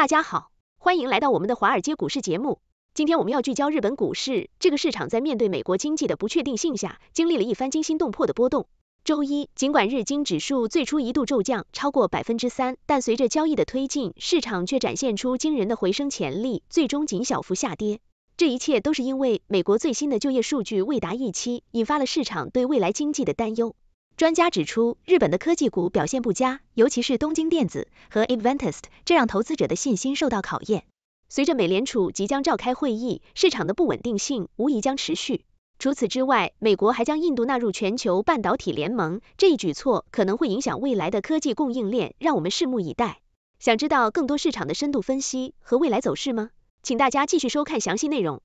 大家好，欢迎来到我们的华尔街股市节目。今天我们要聚焦日本股市，这个市场在面对美国经济的不确定性下，经历了一番惊心动魄的波动。周一，尽管日经指数最初一度骤降超过百分之三，但随着交易的推进，市场却展现出惊人的回升潜力，最终仅小幅下跌。这一切都是因为美国最新的就业数据未达预期，引发了市场对未来经济的担忧。专家指出，日本的科技股表现不佳，尤其是东京电子和 i n v e n t i s t 这让投资者的信心受到考验。随着美联储即将召开会议，市场的不稳定性无疑将持续。除此之外，美国还将印度纳入全球半导体联盟，这一举措可能会影响未来的科技供应链，让我们拭目以待。想知道更多市场的深度分析和未来走势吗？请大家继续收看详细内容。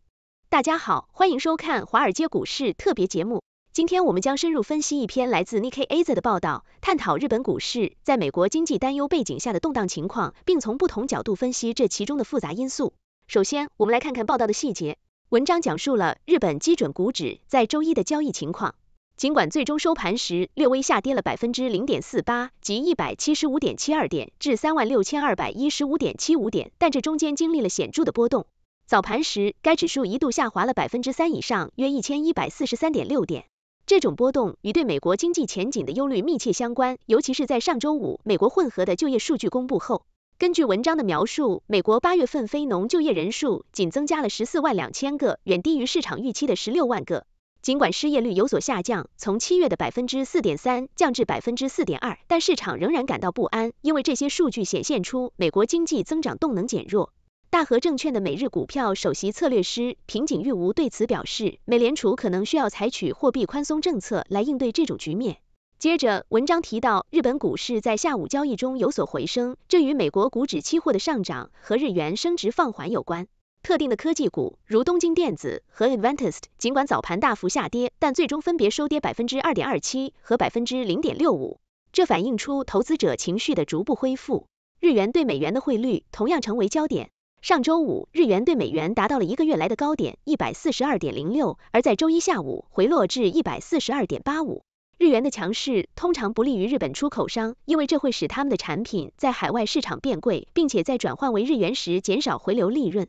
大家好，欢迎收看华尔街股市特别节目。今天我们将深入分析一篇来自 Nikaza i 的报道，探讨日本股市在美国经济担忧背景下的动荡情况，并从不同角度分析这其中的复杂因素。首先，我们来看看报道的细节。文章讲述了日本基准股指在周一的交易情况。尽管最终收盘时略微下跌了百分之零点四八，即一百七十五点七二点至三万六千二百一十五点七五点，但这中间经历了显著的波动。早盘时，该指数一度下滑了百分之三以上，约一千一百四十三点六点。这种波动与对美国经济前景的忧虑密切相关，尤其是在上周五美国混合的就业数据公布后。根据文章的描述，美国八月份非农就业人数仅增加了十四万两千个，远低于市场预期的十六万个。尽管失业率有所下降，从七月的百分之四点三降至百分之四点二，但市场仍然感到不安，因为这些数据显现出美国经济增长动能减弱。大和证券的每日股票首席策略师平井裕吾对此表示，美联储可能需要采取货币宽松政策来应对这种局面。接着，文章提到日本股市在下午交易中有所回升，这与美国股指期货的上涨和日元升值放缓有关。特定的科技股，如东京电子和 a d v e n i s t 尽管早盘大幅下跌，但最终分别收跌百分之二点二七和百分之零点六五，这反映出投资者情绪的逐步恢复。日元对美元的汇率同样成为焦点。上周五，日元对美元达到了一个月来的高点，一百四十二点零六，而在周一下午回落至一百四十二点八五。日元的强势通常不利于日本出口商，因为这会使他们的产品在海外市场变贵，并且在转换为日元时减少回流利润。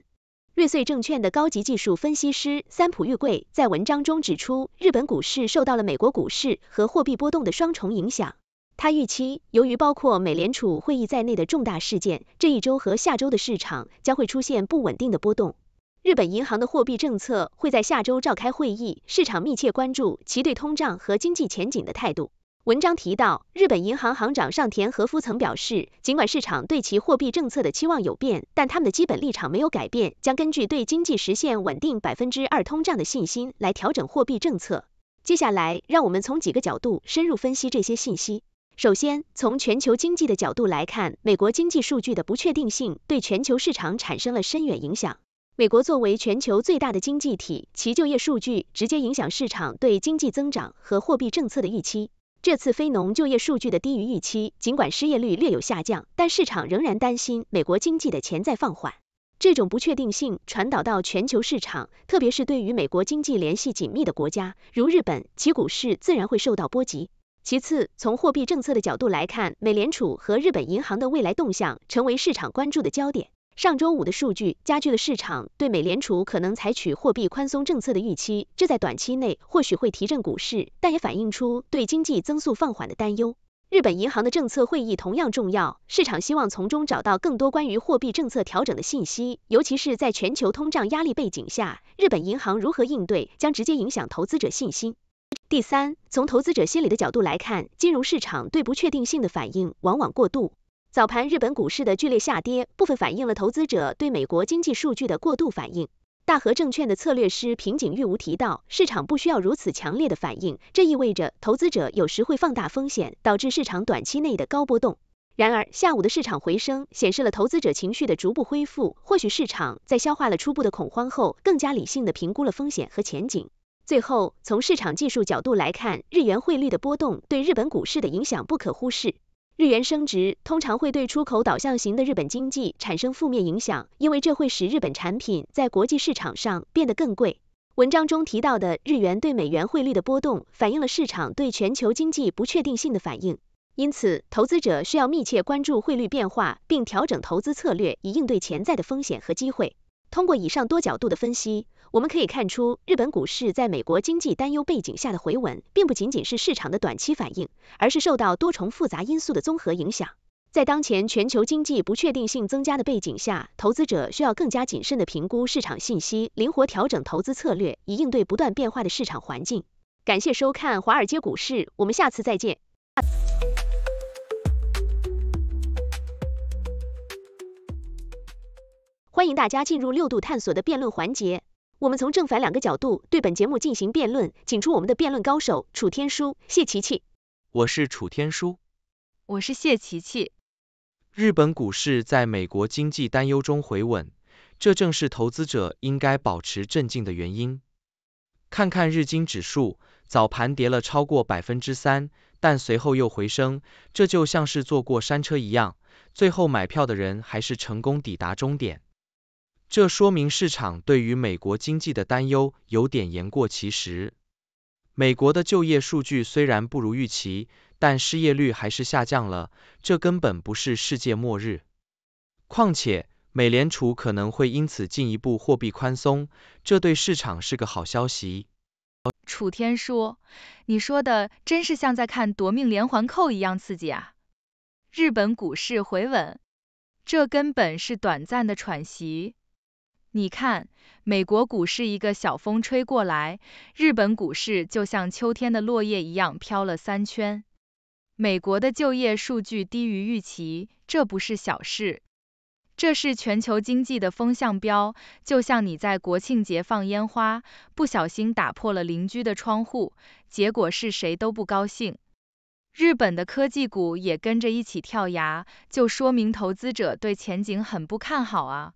瑞穗证券的高级技术分析师三浦裕贵在文章中指出，日本股市受到了美国股市和货币波动的双重影响。他预期，由于包括美联储会议在内的重大事件，这一周和下周的市场将会出现不稳定的波动。日本银行的货币政策会在下周召开会议，市场密切关注其对通胀和经济前景的态度。文章提到，日本银行行长上田和夫曾表示，尽管市场对其货币政策的期望有变，但他们的基本立场没有改变，将根据对经济实现稳定百分之二通胀的信心来调整货币政策。接下来，让我们从几个角度深入分析这些信息。首先，从全球经济的角度来看，美国经济数据的不确定性对全球市场产生了深远影响。美国作为全球最大的经济体，其就业数据直接影响市场对经济增长和货币政策的预期。这次非农就业数据的低于预期，尽管失业率略有下降，但市场仍然担心美国经济的潜在放缓。这种不确定性传导到全球市场，特别是对于美国经济联系紧密的国家，如日本，其股市自然会受到波及。其次，从货币政策的角度来看，美联储和日本银行的未来动向成为市场关注的焦点。上周五的数据加剧了市场对美联储可能采取货币宽松政策的预期，这在短期内或许会提振股市，但也反映出对经济增速放缓的担忧。日本银行的政策会议同样重要，市场希望从中找到更多关于货币政策调整的信息，尤其是在全球通胀压力背景下，日本银行如何应对将直接影响投资者信心。第三，从投资者心理的角度来看，金融市场对不确定性的反应往往过度。早盘日本股市的剧烈下跌，部分反映了投资者对美国经济数据的过度反应。大和证券的策略师平井裕吾提到，市场不需要如此强烈的反应，这意味着投资者有时会放大风险，导致市场短期内的高波动。然而，下午的市场回升显示了投资者情绪的逐步恢复，或许市场在消化了初步的恐慌后，更加理性地评估了风险和前景。最后，从市场技术角度来看，日元汇率的波动对日本股市的影响不可忽视。日元升值通常会对出口导向型的日本经济产生负面影响，因为这会使日本产品在国际市场上变得更贵。文章中提到的日元对美元汇率的波动，反映了市场对全球经济不确定性的反应。因此，投资者需要密切关注汇率变化，并调整投资策略，以应对潜在的风险和机会。通过以上多角度的分析，我们可以看出，日本股市在美国经济担忧背景下的回稳，并不仅仅是市场的短期反应，而是受到多重复杂因素的综合影响。在当前全球经济不确定性增加的背景下，投资者需要更加谨慎地评估市场信息，灵活调整投资策略，以应对不断变化的市场环境。感谢收看《华尔街股市》，我们下次再见。欢迎大家进入六度探索的辩论环节，我们从正反两个角度对本节目进行辩论，请出我们的辩论高手楚天舒、谢琪琪。我是楚天舒，我是谢琪琪。日本股市在美国经济担忧中回稳，这正是投资者应该保持镇静的原因。看看日经指数，早盘跌了超过百分之三，但随后又回升，这就像是坐过山车一样，最后买票的人还是成功抵达终点。这说明市场对于美国经济的担忧有点言过其实。美国的就业数据虽然不如预期，但失业率还是下降了，这根本不是世界末日。况且，美联储可能会因此进一步货币宽松，这对市场是个好消息。楚天说，你说的真是像在看夺命连环扣一样刺激啊！日本股市回稳，这根本是短暂的喘息。你看，美国股市一个小风吹过来，日本股市就像秋天的落叶一样飘了三圈。美国的就业数据低于预期，这不是小事，这是全球经济的风向标。就像你在国庆节放烟花，不小心打破了邻居的窗户，结果是谁都不高兴。日本的科技股也跟着一起跳崖，就说明投资者对前景很不看好啊。